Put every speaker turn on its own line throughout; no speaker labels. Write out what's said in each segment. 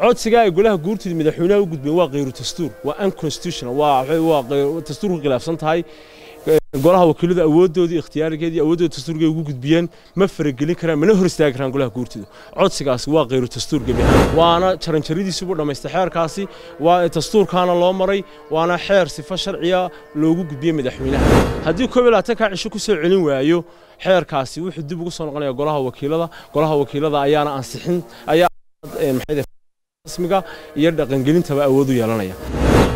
codsiga ay golaha guurtida madaxweynaha u gudbeen waa khayru dastuur waa unconstitutional waa khilaafsan tahay golaha wakiiladu awooddoodii ikhtiyaarigeedii awooddooda dastuurka ugu gudbiyeen ma faragelin karaan mana hor istaagi karaan golaha guurtida codsigaasi waa khayru dastuur gebi ahaan waana jaranjaradiisubu dhammaystay xeerkaasi waa dastuurkaana loo maray waana xeer sifa sharciya loogu gudbiyey madaxweynaha haddii koob iyo cisho ku soo celin waayo xeerkaasi wuxuu dib ugu soo noqonayaa golaha wakiilada golaha wakiilada ayaana ansixin ayaa eh, maxay rasmiga iyo dhaqangelintaba awood u yeelanaya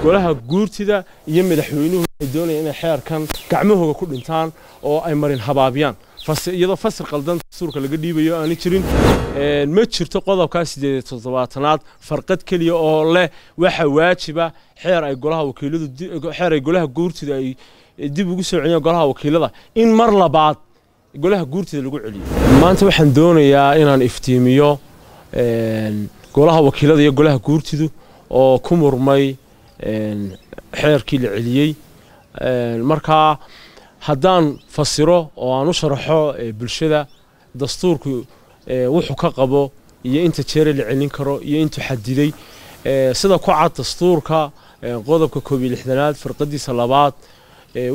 golaha guurtida iyo madaxweynuhu waxay doonayaan inay xeerkan gacmahooga ku dhintaan oo ay marin habaabiyaan iyadoo fasir qaldan dastuurka laga dhiibayo aani jirin ma jirto qodobkaa sideed toddobaatanaad farqad keliya oo leh waxa waajiba xeer ay golaha wakiiladu xeer ay golaha guurtida ay dib ugu soo celiyaan golaha wakiilada in mar labaad golaha guurtida lagu celiyo maanta waxaan doonayaa inaan iftiimiyo golaha wakiilada iyo golaha guurtidu oo ku murmay xeerkii la celiyey markaa haddaan fasiro oo aan u sharaxo bulshada dastuurku wuxuu ka qabo iyo inta jeere la celin karo iyo intuu xadiday sida ku cad dastuurka qodobka koob lixdanaad firqadiisa labaad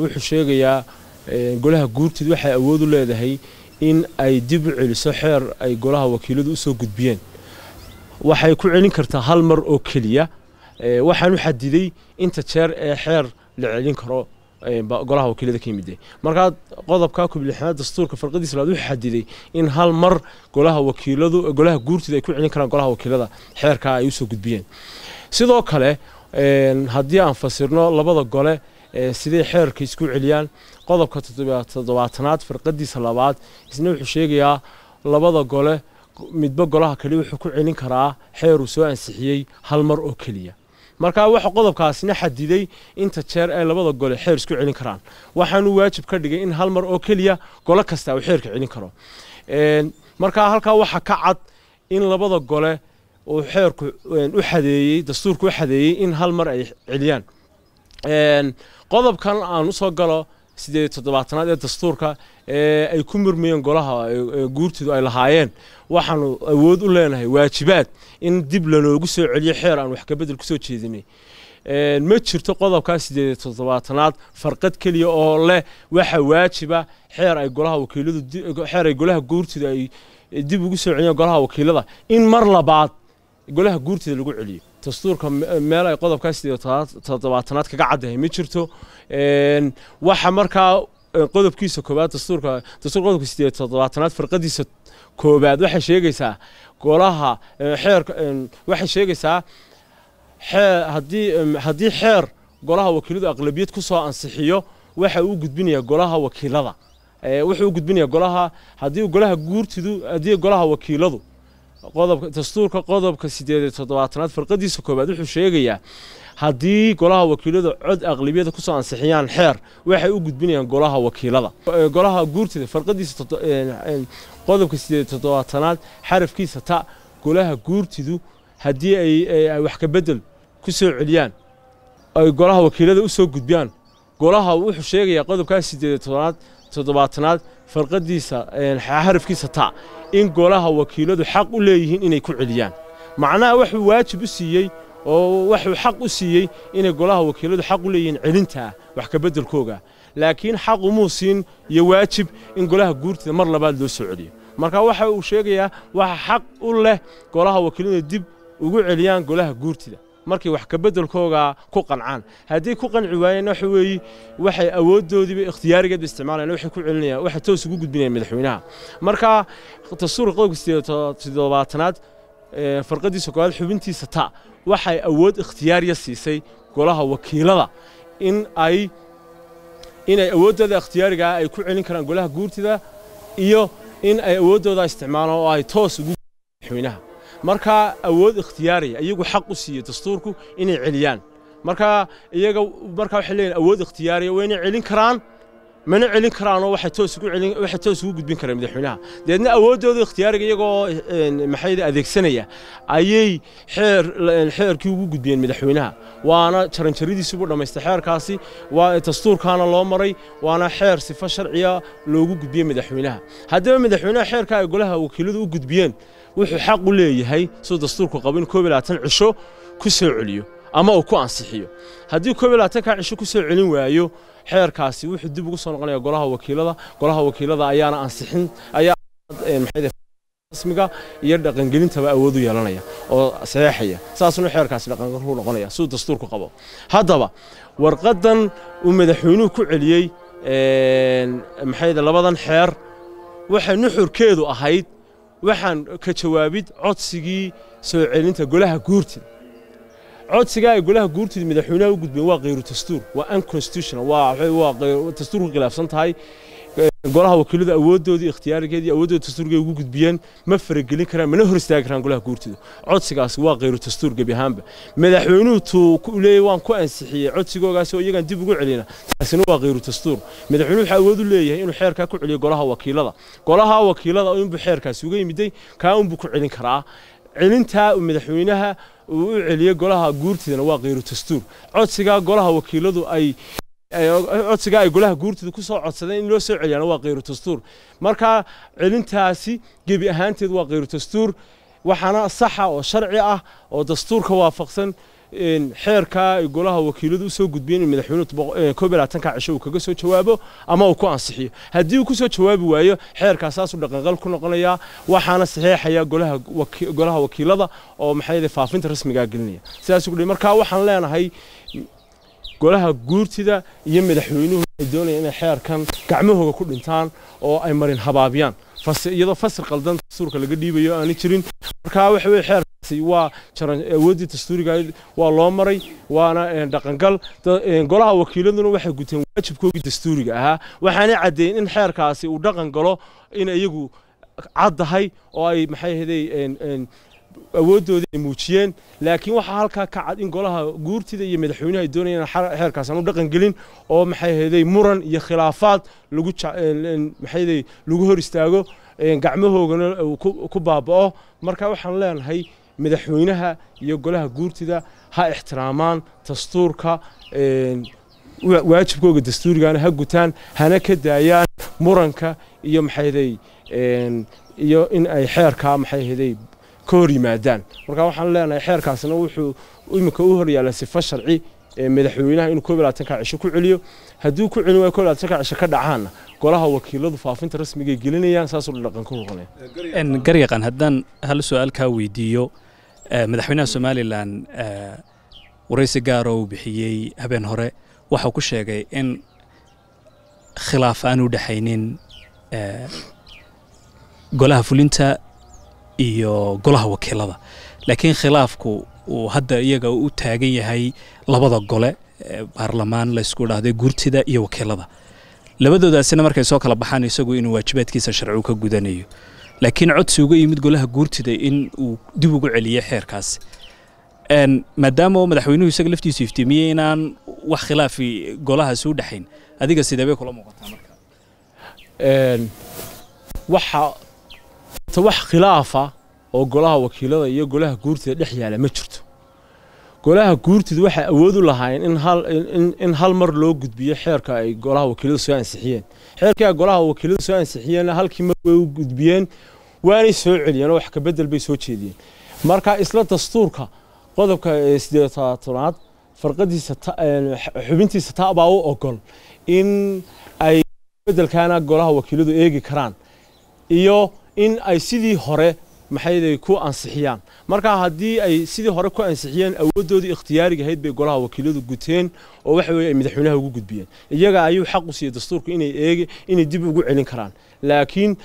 wuxuu sheegayaa golaha guurtid waxay awood u leedahay in ay dib u celiso xeer ay golaha wakiiladu usoo gudbiyeen waxay ku celin kartaa hal mar oo keliya eh, waxaan u xadiday inta jeer ee xeer la celin karo eh, golaha wakiilada ka yimid markaa qodobka kublixanaad dastuurka farqadiisa laad u xadiday in hal mar golaha wakiiladu golaha guurtida ay ku celin karaan golaha wakiilada xeerkaa ay usoo gudbiyeen sidoo kale eh, haddii aan fasirno labada gole siday xeerka isku celiyaan qodobka toddobaatanaad farqadiisa labaad isna wuxuu sheegayaa labada gole midba golaha keliya wuxuu ku celin karaa xeeruu soo ansixiyey hal mar oo keliya markaa waxa qodobkaasina xadiday inta jeer ay labada gole xeer isku celin karaan waxaanuu waajib ka dhigay in hal mar oo keliya golo kasta uu xeerka celin karo markaa halkaa waxa ka cad in labada gole uu xeerku u xadeeyey dastuurku u xadeeyey in hal mar ay celiyaan qodobkan aan usoo galo sidee toddobaatanaad ee dastuurka ee ay ku murmayeen golaha guurtidu ay lahaayeen waxaanu awood u leenahay waajibaad in dib lanoogu soo celiyo xeer aan wax kabedel kusoo jeedinay ma jirto qodobkaa sideed toddobaatanaad farqad keliya oo leh waxa waajiba xeer ay golaha wakiiladu xeer ay golaha guurtooda ay dib ugu soo celiyeen golaha wakiilada in mar labaad golaha guurtida lagu celiyo dastuurka meel ay qodobka toddobaatanaad kaga caddahay ma jirto waxa markaa qodobkiisa koobaad dastuurka dastuurka qodobka sideed toddobaatanaad farqadiisa koobaad waxay sheegaysaa golaha xeerka waxay sheegaysaa xeer haddii haddii xeer golaha wakiiladu aqlabiyad ku soo ansixiyo waxa uu gudbinayaa golaha wakiilada wuxuu u gudbinayaa golaha haddii golaha guurtidu haddii golaha wakiiladu qodobka dastuurka qodobka sideed iyo toddobaatanaad farqadiisa koowaad wuxuu sheegayaa haddii golaha wakiiladu cod aqlabiyada kusoo ansixiyaan xeer waxay u gudbinayaan golaha wakiilada golaha guurtida farqadiisa qodobka sideed iyo toddobaatanaad xarafkiisa ta golaha guurtidu haddii ay wax kabedel ku soo celiyaan ay golaha wakiilada usoo gudbiyaan golaha wuxuu sheegayaa qodobkaas sideed iyo toddobaatanaad farqadiisa xarafkiisa ta in golaha wakiiladu xaq u leeyihiin inay ku celiyaan macnaha wuxuu waajib u siiyey oo wuxuu xaq u siiyey inay golaha wakiiladu xaq u leeyihiin celintaa wax ka beddelkooga laakiin xaq umuu siin iyo waajib in golaha guurtida mar labaad loo soo celiyo marka waxa uu sheegayaa waxa xaq u leh golaha wakiiladu dib ugu celiyaan golaha guurtida markii wax ka kabedelkooga ku qancaan haddii ku qanci waayeen waxa weeye waxay awoodoodiiba ikhtiyaarigeedba isticmaalayeen waxay ku celinayaan waxay toos ugu gudbinayaan madaxweynaha marka dastuurka qodobka toddobaatanaad farqadii sokoolaad xubintiisa ta waxay awood ikhtiyaariya siisay golaha wakiilada in ay inay awoodooda ikhtiyaarigaa ay ku celin karaan golaha guurtida iyo in ay awooddooda isticmaalaan oo ay toos ugu madaxweynaha markaa awood ikhtiyaaraya iyagu xaq u siiyey dastuurku inay celiyaan markaa iyaga markaa waxay leeyihin awood ikhtiyaari wayna celin karaan mana celin karaanoo waxay toos ugu gudbin karaan madaxweynaha deedna awooddooda ikhtiyaariga iyagoo maxayda adeegsanaya ayay xeer xeerkii ugu gudbiyeen madaxweynaha waana jaranjaradiisubu dhammaystay xeerkaasi waa dastuurkaana loo maray waana xeer sifo sharciya loogu gudbiyey madaxweynaha haddaba madaxweynaha xeerka ay golaha wakiiladu u gudbiyeen wuxuu xaq u leeyahay suu dastuurku qabo in koob iyo labaatan cisho ku soo celiyo ama uu ku ansixiyo haddii koob iyo labaatankaa cisho ku soo celin waayo xeerkaasi wuxuu dib ugu soo noqonaya golaha wakiilada golaha wakiilada ayaana ansixin ayaa rasmiga iyo dhaqangelintaba awood u yeelanaya oo saxeexaya saasuna xeerkaasi dhaqangalu noqonaya suu dastuurku qabo haddaba warqadan uu madaxweynuhu ku celiyey maxayde labadan xeer waxay nuxurkeedu ahayd waxaan ka jawaabid codsigii soo celinta golaha guurtida codsigaa ay golaha guurtida madaxweynaha u gudbeen waa khayru dastuur waa unconstitutional waa dastuurku khilaafsan tahay golaha wakiiladu awooddoodii ikhtiyaarigeedii awoodooda dastuurgay ugu gudbiyeen ma faragelin karaan mana hor istaagi karaan golaha guurtida codsigaasi waa khayru dastuur gebi ahaanba madaxweynuhu leeyay waan ku ansixiyey codsigoogaas oo iyagaan dib ugu celina taasina waa khayru dastuur madaxweynuhu wuxuu awood u leeyahay inuu xeerkaa ku celiyo golaha wakiilada golaha wakiilada inbuu xeerkaasi uga yimiday kaa unbuu ku celin karaa celintaa madaxweynaha uu u celiyey golaha guurtidana waa khayru dastuur codsigaa golaha wakiiladu ay codsiga ay golaha guurtida kusoo soo codsadeen in loo soo celiyana waa khayru dastuur marka celintaasi gebi ahaanteed waa khayru dastuur waxaana saxa oo sharci ah oo dastuurka waafaqsan xeerka ay golaha wakiiladu usoo gudbiyeen in madaxweynuhu eh, koob cisho uu kaga soo jawaabo ama uu ku ansixiyo haddii uu kusoo jawaabi waayo xeerkaas saasuu dhaqanqal ku noqonayaa waxaana saxeexaya golaha wakiilada oo maxay faafinta rasmigaa gelinaya sidaas ugu marka waxaan leenahay golaha guurtida iyo madaxweynuhu ay doonayaan inay xeerkan gacmahooga ku dhintaan oo ay marin habaabiyaan iyadoo fasir qaldan dastuurka laga dhiibayo aani jirin markaa waxa weye xeerkaasi waa awooddii dastuuriga waa loo maray waana eh, dhaqangal eh, golaha wakiiladuna waxay guteen waajibkoogii dastuuriga ahaa waxaanay caddeeyen in xeerkaasi uu dhaqan galo in iyagu caddahay oo ay maxay ahaday eh, awooddoodii ay muujiyeen laakiin waxaa halkaa ka cad in golaha guurtida iyo madaxweynaha ay doonayaan xeerkaas aan u dhaqangelin oo maxay ahayday muran iyo khilaafaad lagu maxayday lagu hor istaago gacmahoogana ku baaba'o marka waxaan leenahay madaxweynaha iyo golaha guurtida ha ixtiraamaan dastuurka waajibkooga dastuurigaana ha gutaan hana ka daayaan muranka iyo maxayday iyo in ay xeerkaa maxay ahayday ka hor yimaadaan marka waxaan leenahay xeerkaasna wuxuu iminka u horyaalla sifa sharci madaxweynaha inuu koob labaatanka cisho ku celiyo haddii ku celin waayo koob labaatanka cisho ka dhacaana golaha wakiiladu faafinta rasmiga gelinayaan saasuu dhaqan ku hoqanaya garyaqan haddaan hal su-aal kaa weydiiyo madaxweynaha somalilan waraysi gaaro uu bixiyey habeen hore waxau ku sheegay in khilaaf aan u dhexaynin golaha fulinta iyo golaha wakiilada laakiin khilaafku uu hadda iyaga u taagan yahay labada gole baarlamaan laysku dhahday gurtida iyo wakiilada labadoodaasina markay soo kala baxaan isagu inuu waajibaadkiisa sharcigu ka gudanayo laakiin codsi uga yimid golaha guurtida in uu dib ugu celiye xeerkaasi maadaama madaxweynuhu isaga laftiisu iftiimiyey inaan wax khilaafi golahaasi u dhexayn adiga sidee bay kula muuqataa marka wax khilaafa oo golaha wakiilada iyo golaha guurtida dhex yaala ma jirto golaha guurtida waxay awood u lahaayeen in hal mar loo gudbiyo xeerka ay golaha wakiiladu soo ansixiyeen xeerkii golaha wakiiladu soo ansixiyeenna halkii mar way u gudbiyeen waanay soo celiyeen oo wax kabeddel bay soo jeediyeen marka isla dastuurka qodobka sideetanaad farqadiisa xubintiisa taa baa u ogol in ay bedelkaana golaha wakiiladu eegi karaan iyo in ay sidii hore maxayday ku ansixiyaan marka haddii ay sidii hore ku ansixiyeen awooddoodii ikhtiyaariga ahayd bay golaha wakiiladu guteen oo waxa weye ay madaxweynaha ugu gudbiyeen iyaga ayuu xaq u siiyey dastuurku inay eegi inay dib ugu celin karaan laakiin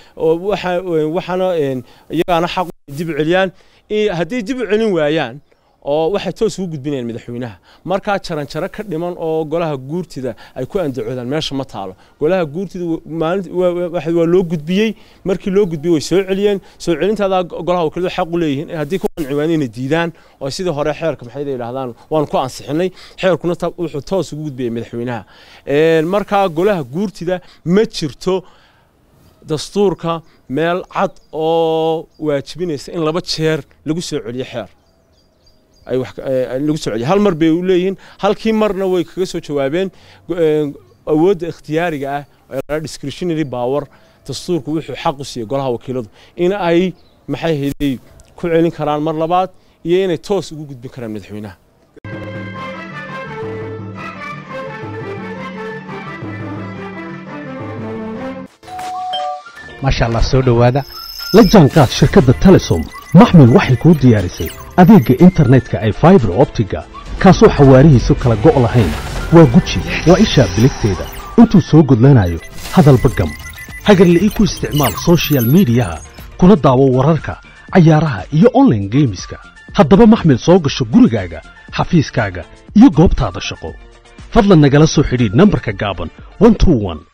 waxaana iyagaana xaq dib u celiyaan haddii dib u celin waayaan oo waxay toos ugu gudbinayaan madaxweynaha markaa jaranjaro ka dhiman oo golaha guurtida ay ku andacoodaan meesha ma taalo golaha guurtida waa loo gudbiyey markii loo gudbiyey way soo celiyeen soo celintaada golaha wakiiladu xaq u leeyihiin eh, haddii ku qanciwaan inay diidaan oo sidii hore xeerka maxay yidhahdaan waanu ku ansixinay xeerkuna wuxuu toos ugu gudbiyey madaxweynaha markaa golaha guurtida ma jirto dastuurka meel cad oo waajibinaysa in laba jeer lagu soo celiyo xeer Eh, hal mar bay u leeyihiin halkii marna way kaga soo jawaabeen eh, awoodda ikhtiyaariga ah discretionary power dastuurku wuxuu xaq u siiyey golaha wakiiladu in ay maxay hayday ku celin karaan mar labaad iyo inay toos ugu gudbin karaan madaxweynaha maasha allah soo dhowaada la jaanqaad shirkadda telesom maxmil waxay kuu diyaarisay adeega internetka ee faibar optiga kaasoo xawaarihiisu kala go' lahayn waa guji waa ishaa biligteeda intuu soo gudlanayo hadalba gam hagarle ii ku isticmaal sochial midiyaha kuna daawo wararka cayaaraha iyo onlaine geemiska haddaba maxmil soo gasho gurigaaga xafiiskaaga iyo goobtaada shaqo fadlan nagala soo xidhiidh nambarka gaaban